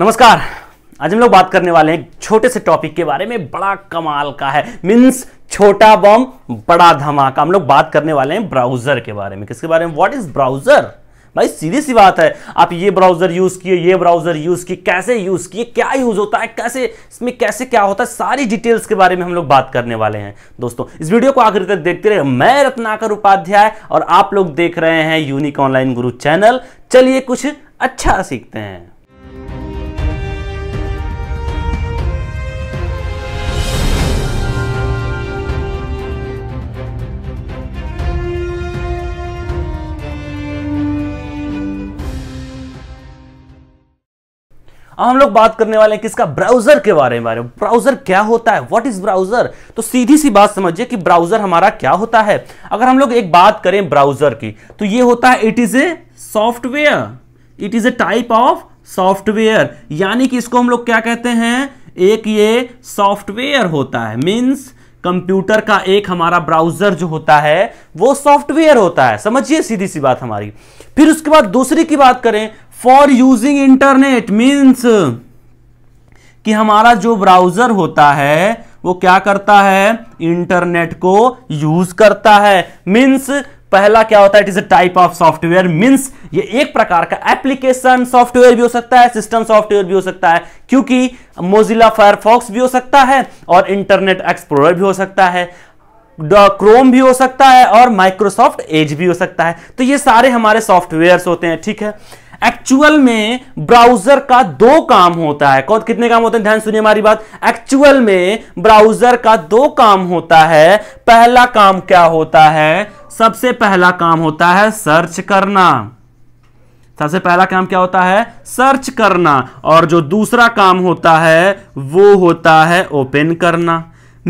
नमस्कार आज हम लोग बात करने वाले हैं छोटे से टॉपिक के बारे में बड़ा कमाल का है मींस छोटा बम बड़ा धमाका हम लोग बात करने वाले हैं ब्राउजर के बारे में किसके बारे में व्हाट इज ब्राउजर भाई सीधी सी बात है आप ये ब्राउजर यूज किए ये ब्राउजर यूज किए कैसे यूज किए क्या यूज होता है कैसे इसमें कैसे क्या होता है सारी डिटेल्स के बारे में हम लोग बात करने वाले हैं दोस्तों इस वीडियो को आखिर तक देखते रहे मैं रत्नाकर उपाध्याय और आप लोग देख रहे हैं यूनिक ऑनलाइन गुरु चैनल चलिए कुछ अच्छा सीखते हैं अब हम लोग बात करने वाले हैं किसका ब्राउजर के बारे में ब्राउजर क्या होता है व्हाट इज ब्राउजर तो सीधी सी बात समझिए कि ब्राउजर हमारा क्या होता है अगर हम लोग एक बात करें ब्राउजर की तो ये होता है it is a software it is a type of software यानी कि इसको हम लोग क्या कहते हैं एक ये सॉफ्टवेयर होता है मीन्स कंप्यूटर का एक हमारा ब्राउजर जो होता है वो सॉफ्टवेयर होता है समझिए सीधी सी बात हमारी फिर उसके बाद दूसरी की बात करें फॉर यूजिंग इंटरनेट मीन्स कि हमारा जो ब्राउजर होता है वो क्या करता है इंटरनेट को यूज करता है मीन्स पहला क्या होता है it is a type of software means ये एक प्रकार का एप्लीकेशन सॉफ्टवेयर भी हो सकता है सिस्टम सॉफ्टवेयर भी हो सकता है क्योंकि मोजिला फायरफॉक्स भी हो सकता है और इंटरनेट एक्सप्लोरर भी हो सकता है क्रोम भी हो सकता है और माइक्रोसॉफ्ट एज भी हो सकता है तो ये सारे हमारे सॉफ्टवेयर्स होते हैं ठीक है एक्चुअल में ब्राउजर का दो काम होता है कौन कितने काम होते हैं ध्यान सुनिए हमारी बात एक्चुअल में ब्राउजर का दो काम होता है पहला काम क्या होता है सबसे पहला काम होता है सर्च करना सबसे पहला काम क्या होता है सर्च करना और जो दूसरा काम होता है वो होता है ओपन करना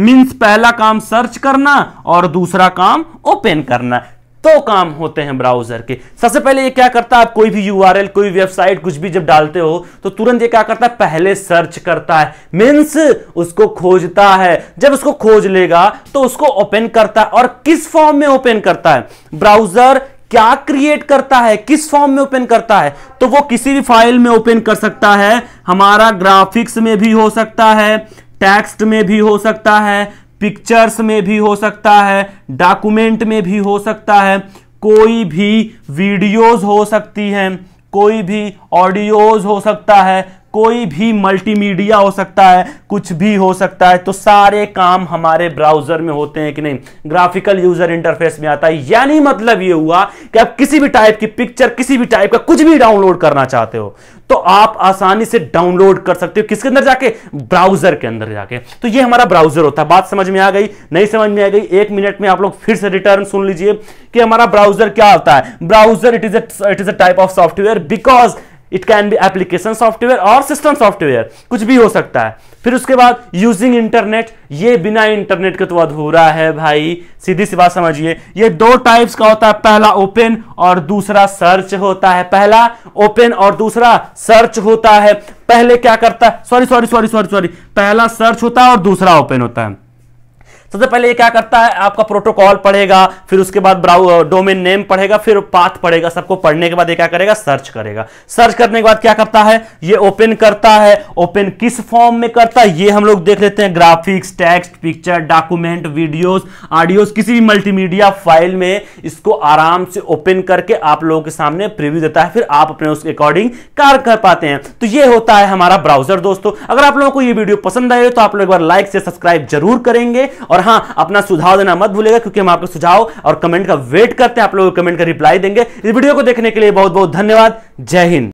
मीन्स पहला काम सर्च करना और दूसरा काम ओपन करना तो काम होते हैं ब्राउजर के सबसे पहले ये क्या करता है आप कोई भी यूआरएल कोई भी वेबसाइट कुछ भी जब डालते हो तो तुरंत ये क्या करता है पहले सर्च करता है मीन्स उसको खोजता है जब उसको खोज लेगा तो उसको ओपन करता है और किस फॉर्म में ओपन करता है ब्राउजर क्या क्रिएट करता है किस फॉर्म में ओपन करता है तो वो किसी भी फाइल में ओपन कर सकता है हमारा ग्राफिक्स में भी हो सकता है टेक्स्ट में भी हो सकता है पिक्चर्स में भी हो सकता है डॉक्यूमेंट में भी हो सकता है कोई भी वीडियोस हो सकती हैं कोई भी ऑडियोज हो सकता है कोई भी मल्टीमीडिया हो सकता है कुछ भी हो सकता है तो सारे काम हमारे ब्राउजर में होते हैं कि नहीं ग्राफिकल यूजर इंटरफेस में आता है यानी मतलब ये हुआ कि आप किसी भी टाइप की पिक्चर किसी भी टाइप का कुछ भी डाउनलोड करना चाहते हो तो आप आसानी से डाउनलोड कर सकते हो किसके अंदर जाके ब्राउजर के अंदर जाके तो ये हमारा ब्राउजर होता है बात समझ में आ गई नहीं समझ में आ गई एक मिनट में आप लोग फिर से रिटर्न सुन लीजिए कि हमारा ब्राउजर क्या होता है browser it is it is a type of software because it can be application software और सिस्टम सॉफ्टवेयर कुछ भी हो सकता है फिर उसके बाद यूजिंग इंटरनेट ये बिना इंटरनेट के तो अधूरा है भाई सीधी सी बात समझिए ये दो टाइप्स का होता है पहला ओपन और दूसरा सर्च होता है पहला ओपन और दूसरा सर्च होता है पहले क्या करता है sorry sorry sorry sorry sorry पहला सर्च होता है और दूसरा ओपन होता है सबसे पहले ये क्या करता है आपका प्रोटोकॉल पढ़ेगा फिर उसके बाद डोमेन नेम पढ़ेगा फिर पाथ पढ़ेगा सबको पढ़ने के बाद ये क्या करेगा सर्च करेगा सर्च करने के बाद क्या करता है ये ओपन करता है ओपन किस फॉर्म में करता है ये हम लोग देख लेते हैं graphics text picture document videos audios किसी भी मल्टीमीडिया फाइल में इसको आराम से ओपन करके आप लोगों के सामने प्रिव्यू देता है फिर आप अपने उसके अकॉर्डिंग कार्य कर पाते हैं तो ये होता है हमारा ब्राउजर दोस्तों अगर आप लोगों को ये वीडियो पसंद आए तो आप लोग एक बार लाइक से सब्सक्राइब जरूर करेंगे और हां अपना सुझाव देना मत भूलेगा क्योंकि हम आपको सुझाव और कमेंट का वेट करते हैं आप लोग कमेंट का रिप्लाई देंगे इस वीडियो को देखने के लिए बहुत बहुत धन्यवाद जय हिंद